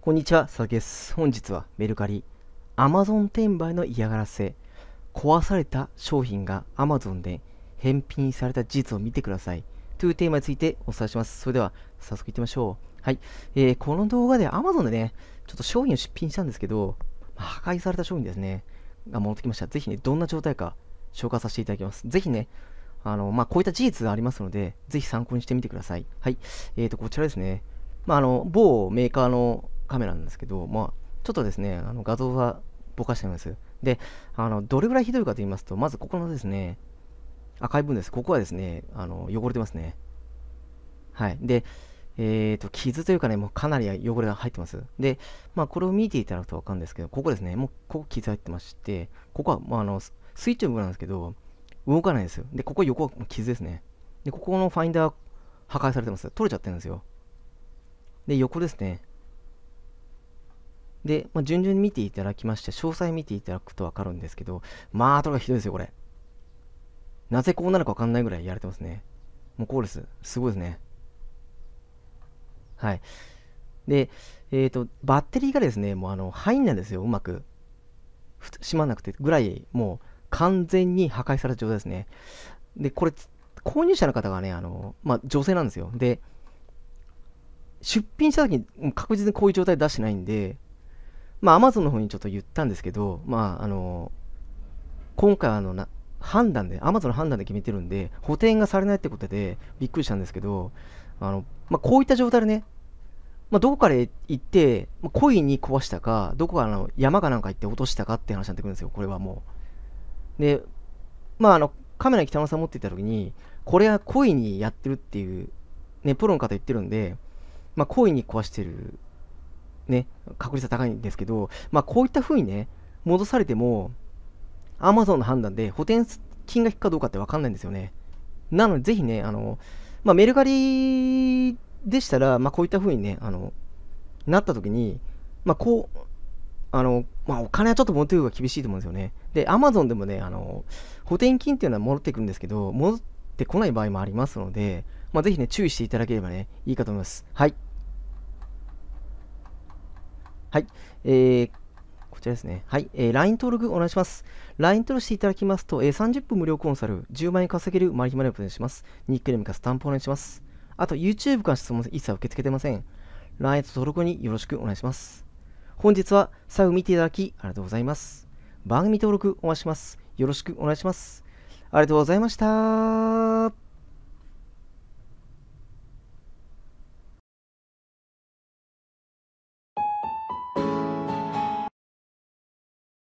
こんにちは、佐々木です。本日はメルカリ、Amazon 転売の嫌がらせ、壊された商品が Amazon で返品された事実を見てください。というテーマについてお伝えします。それでは、早速いってみましょう。はい、えー、この動画で Amazon でね、ちょっと商品を出品したんですけど、破壊された商品ですね、が戻ってきました。ぜひね、どんな状態か紹介させていただきます。ぜひね、あの、まあ、こういった事実がありますので、ぜひ参考にしてみてください。はい、えーと、こちらですね。まあ、あの、某メーカーのカメラなんですけど、まあ、ちょっとですね、あの画像はぼかしてます。で、あのどれぐらいひどいかと言いますと、まずここのですね、赤い部分です。ここはですね、あの汚れてますね。はい。で、えっ、ー、と、傷というかね、もうかなり汚れが入ってます。で、まあ、これを見ていただくとわかるんですけど、ここですね、もうここ傷入ってまして、ここは、まあ、あの、スイッチの部分なんですけど、動かないですよ。で、ここ横は傷ですね。で、ここのファインダー破壊されてます。取れちゃってるんですよ。で、横ですね。で、まあ、順々に見ていただきまして、詳細見ていただくとわかるんですけど、まあ、とがひどいですよ、これ。なぜこうなるかわかんないぐらいやれてますね。もうこうです。すごいですね。はい。で、えっ、ー、と、バッテリーがですね、もうあの、入んないんですよ、うまく。閉まなくてぐらい、もう完全に破壊された状態ですね。で、これ、購入者の方がね、あの、まあ、女性なんですよ。で、出品した時に確実にこういう状態出してないんで、まあ、Amazon の方にちょっと言ったんですけど、まあ、あの、今回、あの、な判断で、Amazon の判断で決めてるんで、補填がされないってことで、びっくりしたんですけど、あの、まあ、こういった状態でね、まあ、どこから行って、まあ、故意に壊したか、どこからの山かなんか行って落としたかって話になってくるんですよ、これはもう。で、まあ、あの、カメラに北野さん持っていったときに、これは故意にやってるっていう、ね、プロの方言ってるんで、まあ、故意に壊してるね、確率は高いんですけど、まあ、こういった風にね、戻されても、Amazon の判断で補填金が引くかどうかって分かんないんですよね。なので、ぜひね、あの、まあ、メルカリでしたら、まあ、こういった風にね、あの、なった時に、まあ、こう、あの、まあ、お金はちょっと戻ってくるが厳しいと思うんですよね。で、Amazon でもね、あの、補填金っていうのは戻ってくるんですけど、戻ってこない場合もありますので、まあ、ぜひね、注意していただければね、いいかと思います。はい。はい。えー、こちらですね。はい。えー、LINE 登録お願いします。LINE 登録していただきますと、えー、30分無料コンサル、10万円稼げるマリヒマネをプレします。ニックネームかスタンプお願いします。あと、YouTube から質問一切受け付けてません。LINE 登録によろしくお願いします。本日は最後見ていただきありがとうございます。番組登録お願いします。よろしくお願いします。ありがとうございました。